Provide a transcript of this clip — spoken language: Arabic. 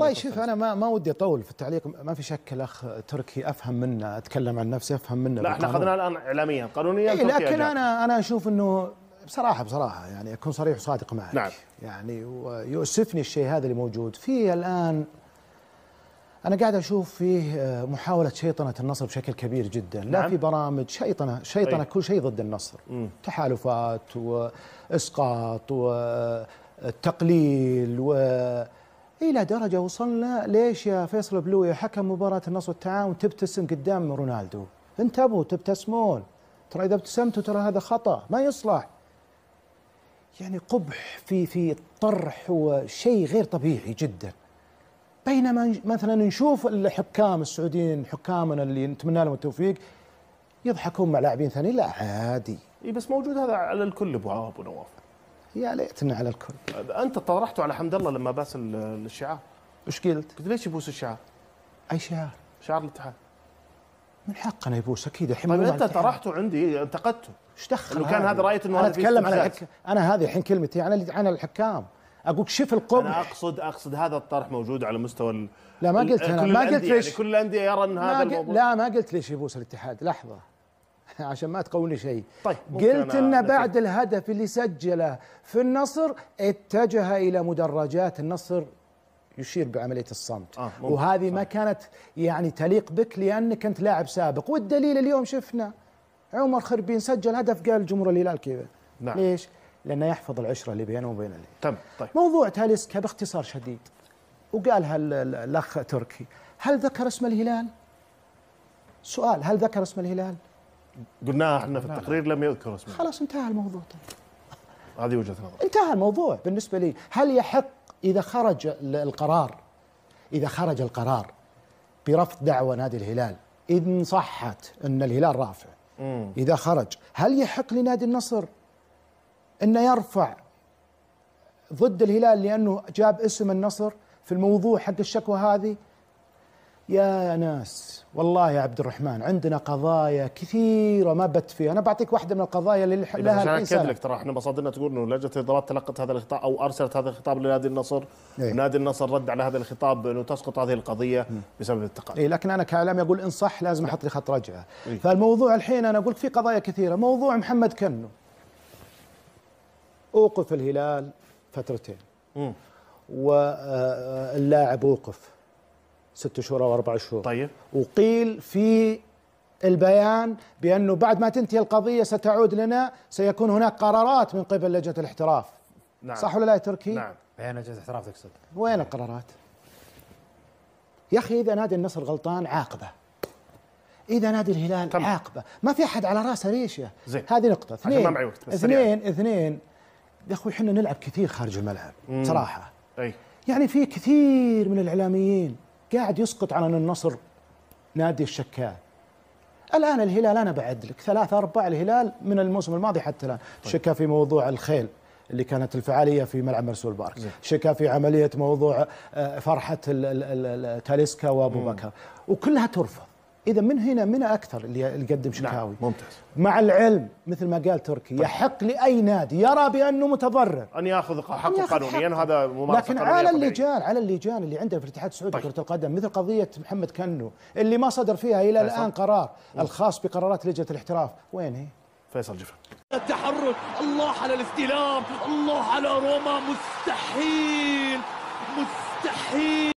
والله طيب، شوف انا ما ما ودي اطول في التعليق ما في شك الاخ تركي افهم منه اتكلم عن نفسي افهم منه لا احنا اخذناها الان اعلاميا قانونيا إيه لكن انا انا اشوف انه بصراحه بصراحه يعني اكون صريح وصادق معك نعم. يعني ويؤسفني الشيء هذا اللي موجود في الان انا قاعد اشوف فيه آه، محاوله شيطنه النصر بشكل كبير جدا نعم. لا في برامج شيطنه شيطنه أي. طيب. كل شيء ضد النصر م. تحالفات واسقاط وتقليل و الى درجه وصلنا ليش يا فيصل بلوي حكم مباراه النصر والتعاون تبتسم قدام رونالدو انتبهوا تبتسمون ترى اذا ابتسمتوا ترى هذا خطا ما يصلح يعني قبح في في طرح وشيء غير طبيعي جدا بينما مثلا نشوف الحكام السعوديين حكامنا اللي نتمنى لهم التوفيق يضحكون مع لاعبين ثانيين لا عادي اي بس موجود هذا على الكل ابو عواب ونواف يا ليتنا على الكل انت طرحته على حمد الله لما باس الشعار ايش قلت؟ قلت ليش يبوس الشعار؟ اي شعار؟ شعار الاتحاد من حقنا يبوس اكيد الحين طيب انت طرحته عندي انتقدته ايش دخل كان هذا رايه انه انا اتكلم على الحك... انا هذه الحين كلمتي انا اللي... عن الحكام اقول شوف القبح انا اقصد اقصد هذا الطرح موجود على مستوى ال... لا ما قلت انا ما قلت يعني ليش يعني كل الانديه يرى ان هذا الموضوع لا ما قلت ليش يبوس الاتحاد لحظه عشان ما تقولي شيء طيب قلت انه بعد الهدف اللي سجله في النصر اتجه الى مدرجات النصر يشير بعمليه الصمت آه وهذه صح. ما كانت يعني تليق بك لانك انت لاعب سابق والدليل اليوم شفنا عمر خربين سجل هدف قال جمهور الهلال كذا نعم ليش؟ لانه يحفظ العشره اللي بينه وبين الهلال طيب طيب موضوع تاليسكا باختصار شديد وقالها الاخ تركي هل ذكر اسم الهلال؟ سؤال هل ذكر اسم الهلال؟ قلناها احنا في التقرير لم يذكر اسمه خلاص انتهى الموضوع طيب. هذه وجهه نظر انتهى الموضوع بالنسبه لي هل يحق اذا خرج القرار اذا خرج القرار برفض دعوه نادي الهلال ان صحت ان الهلال رافع مم. اذا خرج هل يحق لنادي النصر انه يرفع ضد الهلال لانه جاب اسم النصر في الموضوع حق الشكوى هذه يا ناس والله يا عبد الرحمن عندنا قضايا كثيرة ما بت فيها أنا بعطيك واحدة من القضايا اللي لها عشان أكد لك ترى احنا مصادرنا تقول أنه لجنة الإدارات تلقت هذا الخطاب أو أرسلت هذا الخطاب لنادي النصر إيه؟ ونادي النصر رد على هذا الخطاب أنه تسقط هذه القضية م. بسبب التقاعد إيه لكن أنا كعلام أقول إن صح لازم أحط لي خط رجعة إيه؟ فالموضوع الحين أنا أقول في قضايا كثيرة موضوع محمد كنو أوقف الهلال فترتين م. واللاعب أوقف ست شهور او اربع شهور طيب وقيل في البيان بانه بعد ما تنتهي القضيه ستعود لنا سيكون هناك قرارات من قبل لجنه الاحتراف نعم صح ولا لا يا تركي؟ نعم بيان لجنه الاحتراف تقصد وين القرارات؟ يا اخي اذا نادي النصر غلطان عاقبه اذا نادي الهلال طبعا. عاقبه ما في احد على راسه ريشه زين هذه نقطه اثنين عشان ما معي وقت بس اثنين سريع. اثنين يا اخوي احنا نلعب كثير خارج الملعب مم. صراحه اي يعني في كثير من الاعلاميين قاعد يسقط على النصر نادي الشكات الان الهلال انا بعد لك ثلاثة ارباع الهلال من الموسم الماضي حتى الان طيب. شكا في موضوع الخيل اللي كانت الفعاليه في ملعب مرسول بارك شكا في عمليه موضوع آه، فرحه تاليسكا وابو بكر وكلها ترفض اذا من هنا من اكثر اللي يقدم نعم، شكاوي نعم ممتاز مع العلم مثل ما قال تركي طيب. يحق لاي نادي يرى بانه متضرر ان ياخذ حقه قانونيا هذا ممارسه لكن على اللجان على اللجان اللي عندنا في الاتحاد السعودي لكره طيب. القدم مثل قضيه محمد كنو اللي ما صدر فيها الى فيصل. الان قرار مم. الخاص بقرارات لجنه الاحتراف وين هي؟ فيصل جفن التحرك الله على الاستلام الله على روما مستحيل مستحيل